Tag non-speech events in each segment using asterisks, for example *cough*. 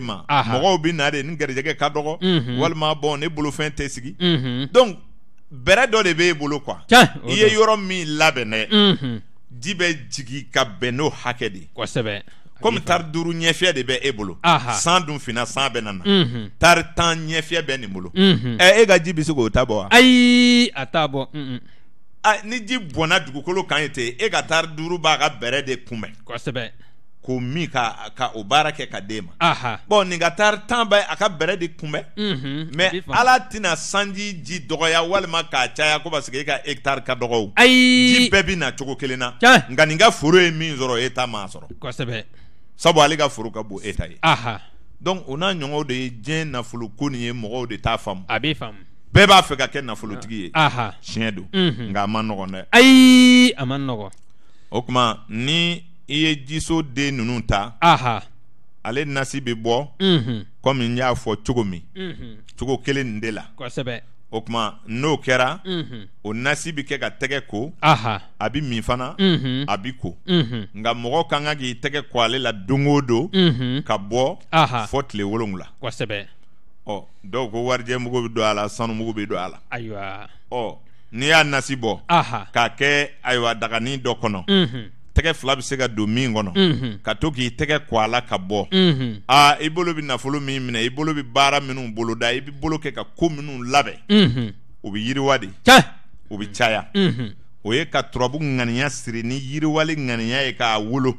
ma mɔgɔw bɛ na de ni garijɛgɛ ka dɔgɔ mhm. walima bɔn ne bolofɛn tɛ sigi mhm. donc bɛrɛ dɔ de b'e bolo quoi i ye yɔrɔ min labɛn dɛ mhm. bɛ jigin ka bɛn n'o hakɛ de ye kosɛbɛ komi tari duuru ɲɛfiyɛ de bɛ e bolo san dun finna san bɛ nana tari tan ɲɛfiyɛ bɛ nin bolo ɛ e ka ji bɛ se k'o ta bɔ wa ayi a t'a bɔ ni ji bɔnna dugukolo kan ye ten e ka tari duuru b'a ka bɛrɛ de kunbɛn kosɛbɛ ko min ka ka o baara kɛ ka d'e ma bɔn nin ka taari tan bɛ a ka bɛrɛ de kunbɛn mɛ ala tɛna sanji ji dɔgɔya walima k'a caya ko paseke e ka hectare ka dɔgɔ ayi ji bɛɛ bɛ na cogo kelen na nka nin ka foro ye min sɔrɔ e ta m'a sɔrɔ kosɛbɛ sabu ale ka foro ka bon e ta ye donc o n'a ɲɔgɔnw de ye diɲɛ nafolo ko nin ye mɔgɔw de t'a faamu a bɛ faamu bɛɛ b'a fɛ ka kɛ nafolotigi ye tiɲɛ don nka a ma nɔgɔn dɛ ayi a ma nɔgɔn o tuma ni i ye jiso den ninnu ta ale nasi bɛ bɔ kɔmi mhm. n y'a fɔ cogo min mhm. cogo kelen nin de la o kuma n'o kɛra mhm. o nasi bɛ kɛ ka tɛgɛ ko a bɛ min fana a bɛ ko nka mɔgɔ ka kan k'i tɛgɛ ko ale la don o don ka bɔ fɔ tile wolonwula ɔ dɔw ko warijɛ mugu bɛ don a la sanu mugu bɛ don a la ayiwa ɔ n'i y'a nasi bɔ k'a kɛ ayiwa daganin dɔ kɔnɔ tɛgɛ fila bɛ se ka don min kɔnɔ mhm. ka to k'i tɛgɛ kɔ a la ka bɔ mm aa i bolo bɛ nafolo min minɛ i bolo bɛ baara minnu boloda i bɛ bolo kɛ ka ko minnu labɛn mhm. o bɛ yiriwa de o bɛ caya mhm. o ye ka turabu ŋaniya siri ni yiriwale ŋaniya ye k'a wolo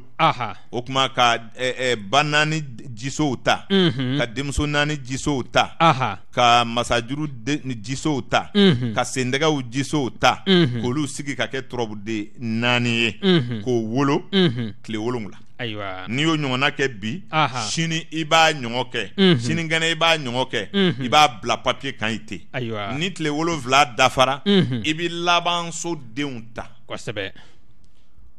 o tuma ka eh, eh, ba naani jisow ta ka denmuso naani jisow ta ka masajuru jisow ta ka sendɛgɛw jisow ta mm -hmm. k'olu sigi ka kɛ turabuden naani ye k'o wolo tile wolonwula ayiwa n'i y'o ɲɔgɔnna kɛ bi sini i b'a ɲɔgɔn kɛ sinikɛnɛ i b'a ɲɔgɔn kɛ i b'a bila papiye kan i ten ayiwa ni tile wolonfila dafara i bɛ laban so denw ta kosɛbɛ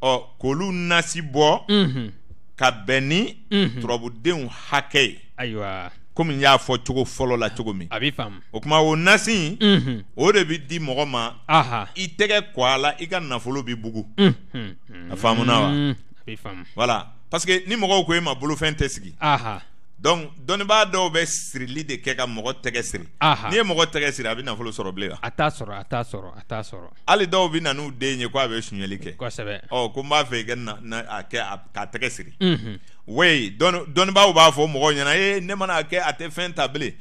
ɔ k'olu nasi bɔ ka bɛn ni turabudenw hakɛ ye ayiwa komi n y'a fɔ cogo fɔlɔ la cogo min a bɛ faamu o tuma o nasi in o de bɛ di mɔgɔ ma i tɛgɛ kɔ a la i ka nafolo bɛ bugu a faamuna wa Voilà parce que ni mɔgɔw ko e ma bolofɛn tɛ sigi donc dɔnnibaa dɔw bɛ sirili de kɛ ka mɔgɔ tɛgɛ siri n'i ye mɔgɔ tɛgɛ siri a bɛ nafolo sɔrɔ bilen wa a t'a sɔrɔ a t'a sɔrɔ a t'a sɔrɔ hali dɔw bɛ na n'u den ye ko a bɛ sunyɛli kɛ kosɛbɛ ɔ ko n b'a fɛ i ka na na a kɛ a k'a tɛgɛ siri oui dɔnnibaaw b'a fɔ mɔgɔw ɲɛna ee ne mana kɛ a tɛ fɛn ta bilen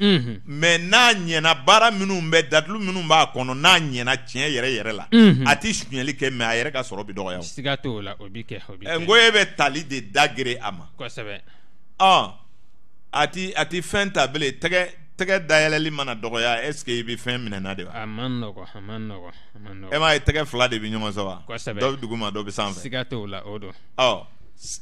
mais n'a ɲɛna baara minnu bɛ datugu minnu b'a kɔnɔ n'a ɲɛna tiɲɛ yɛrɛ yɛrɛ la a tɛ sunyɛli kɛ mais a yɛrɛ ka sɔrɔ bi dɔgɔya siga t'o la o bi kɛ o bi kɛ n ko e bɛ tali de dagere a ma kosɛbɛ ɔn a ti a ti fɛn ta bilen tɛgɛ tɛgɛ dayɛlɛli mana dɔgɔya est ce que i bɛ fɛn minɛna de wa. a man nɔgɔ a man nɔgɔ a man nɔgɔ. e m'a ye tɛgɛ fila de bi ɲɔgɔn sɔrɔ wa. kosɛbɛ dɔ duguma dɔ bɛ sanfɛ. siga t'o la o don. ɔ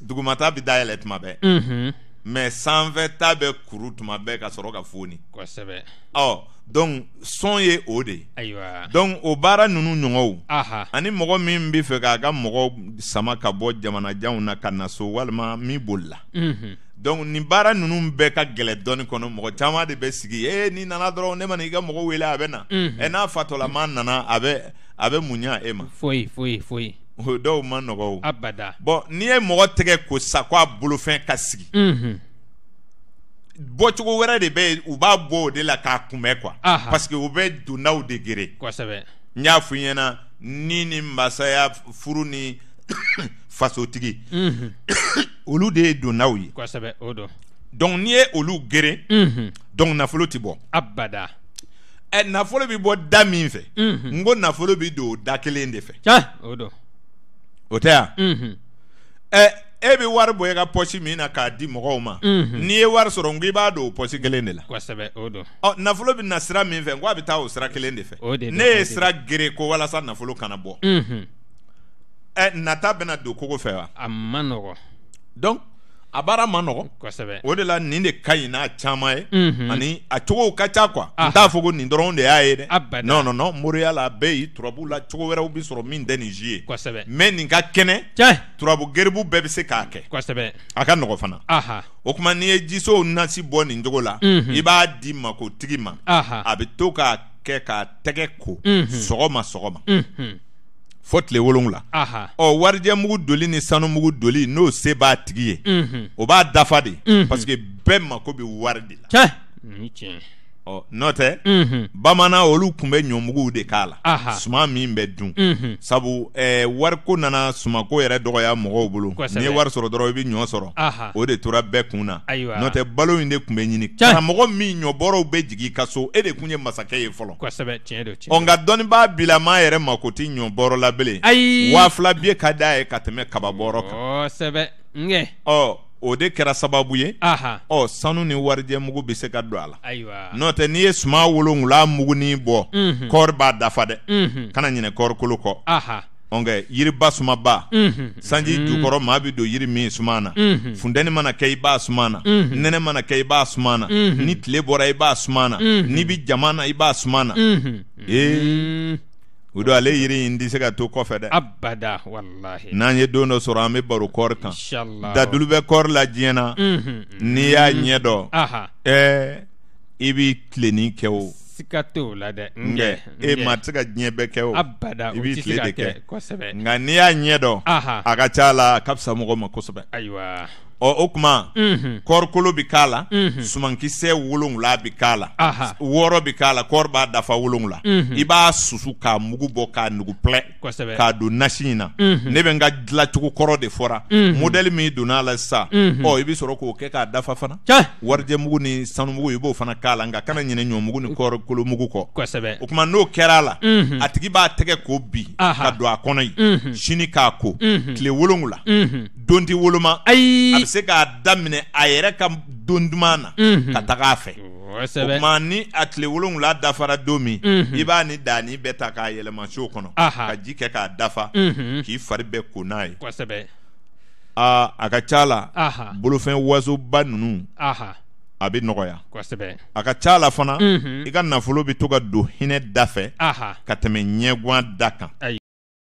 dugumata bɛ dayɛlɛ tuma bɛɛ. unhun. mɛ sanfɛ ta bɛ kuru tuma bɛɛ ka sɔrɔ ka foni. kosɛbɛ. ɔ donc sɔn ye o de ye. ayiwa. donc o baara ninnu ɲɔgɔnw. aha. ani mɔgɔ min bɛ fɛ k'a ka mɔgɔ sama ka bɔ jamanajanw na ka na so walima min bolila. unhun donc nin baara nunu bɛɛ ka gɛlɛ dɔɔni kɔnɔ mɔgɔ caman de bɛ sigi ee ni nana dɔrɔn ne ma n'i ka mɔgɔ wele a bɛ na ɛ eh, n'a ma nana a bɛ a bɛ mun ɲa e ma foyi foyi foyi o dɔw ma nɔgɔ o abada bɔn n'i ye mɔgɔ tɛgɛ ko sa ko a bolofɛn ka sigi bɔcogo wɛrɛ de bɛ yen u b'a bɔ o de la k'a kunbɛn kuwa parce que u bɛ dondaw de gere kosɛbɛ n y'a f'i ɲɛna ni ni masaya furu ni *coughs* fasotigi mhm. *coughs* olu de ye donnaw ye kosɛbɛ o don donc n'i ye olu gere mhm. donc nafolo ti bɔ abada ɛ nafolo bi bɔ da min fɛ mhm. n ko nafolo bi don o da kelen de fɛ o don o tɛ yan ɛ e bi wari bɔ e ka pɔsi min na k'a di mɔgɔw ma n'i ye wari sɔrɔ n ko i b'a don o pɔsi kelen de la kosɛbɛ o don ɔ nafolo bi na sira min fɛ n ko a bi taa o sira kelen de fɛ ne ye sira gere ko walasa nafolo kana bɔ ɛ eh, nata bɛna don kogo fɛ wa. a man nɔgɔn. donc a baara man nɔgɔn. kosɛbɛ o de la nin de ka ɲi n'a caman ye. ani a cogow ka ca quoi. n ah. t'a fɔ ko nin dɔrɔn de y'a ye dɛ. abada non non non moriya la a bɛ yen turabu la cogo wɛrɛw bɛ sɔrɔ min tɛ nin si ye. kosɛbɛ mɛ nin ka kɛnɛ. tiɲɛ turabu geribu bɛɛ bɛ se k'a kɛ. kosɛbɛ a ka nɔgɔn fana. aha o tuma n'i ye jisow nasi bɔ nin cogo la. i b'a di makotigi ma. aha a bɛ to k'a kɛ k'a tɛgɛ ko. sɔgɔma sɔgɔma. fo tile wolonwula ɔ warijɛmugu doli ni sanumugu doli n'o se b'a tigi ye mhm. o b'a dafa mhm. Parce que bɛɛ ben mako bɛ wari de la ɔ nɔ tɛ bamanan olu tun bɛ ɲɔmuguw de k'a la suma min bɛ dun sabu eh, wariko nana sumako yɛrɛ dɔgɔya mɔgɔw bolo n'i ye wari sɔrɔ dɔrɔn i bɛ ɲɔ sɔrɔ o de tora bɛɛ kun na nɔ tɛ balo in de tun bɛ ɲini karamɔgɔ min ɲɔbɔrɔw bɛ jigin i ka so e de tun ye masakɛ ye fɔlɔ ɔ nka dɔnnibaa bilaman yɛrɛ mako tɛ ɲɔbɔrɔ la bilen waa fila bie ka d'a ye ka tɛmɛ kababɔrɔ kan kosɛbɛ nkɛ ɔ o de kɛra sababu ye ɔ sanu ni warijɛ mugu bɛ se ka don a la n'o tɛ n'i ye suma wolonwula muguni bɔ kɔɔri b'a dafa dɛ kana ɲinɛ kɔɔri kolo kɔ nkɛ suma ba sanji mm. jukɔrɔ maa bɛ don yiri min suma na funtɛni mana kɛ i b'a suma na nɛnɛ mana kɛ i b'a suma na ni tile bɔra i b'a suma na n'i bi jama na i b'a suma na ee. Mm o don ale yiri in tɛ se ka to kɔfɛ dɛ abada walahi n'an ye don dɔ sɔrɔ an bɛ baro kɔri kan dadulu bɛ kɔri la diɲɛ na n'i y'a ɲɛ dɔn ɛɛ i b'i tilenin kɛ o siga t'o la dɛ nkɛ e ma se ka diɲɛ bɛɛ kɛ o abada i b'i tile de kɛ kosɛbɛ nka n'i y'a ɲɛ dɔn a ka ca la a ka fisa mɔgɔ ma kosɛbɛ ayiwa ɔ o kuma kɔrikolo bɛ k'a la sumankisɛ wolonwula bi k'a la wɔɔrɔ bi k'a la kɔri b'a dafa wolonwula i b'a susu k'a mugu bɔ k'a nugu pɛlɛ k'a don nasi in na ne bɛ n ka dilancogo kɔrɔ de fɔra modɛli min donna a la sisan ɔ i bɛ sɔrɔ k'o kɛ k'a dafa fana warijɛ mugu ni sanumugu i b'o fana k'a la nka kana ɲinɛ ɲɔ mugu ni kɔrikolo mugu kɔ o kuma n'o kɛra a la a tigi b'a tɛgɛ k'o bi ka don a kɔnɔ yen sini k'a ko tile wolonwula don tɛ woloma se k'a daminɛ a yɛrɛ ka don duman na ka taga a fɛ o tuma ni a tile wolonwula dafara don min i b'a ni daani bɛɛ ta k'a yɛlɛma so kɔnɔ ka ji kɛ k'a dafa k'i fari bɛɛ ko n'a ye aa a ka ca la bolofɛn wasoba ninnu a bɛ nɔgɔya a ka ca la fana i ka nafolo bɛ to ka don hinɛ da fɛ ka tɛmɛ ɲɛguwan da kan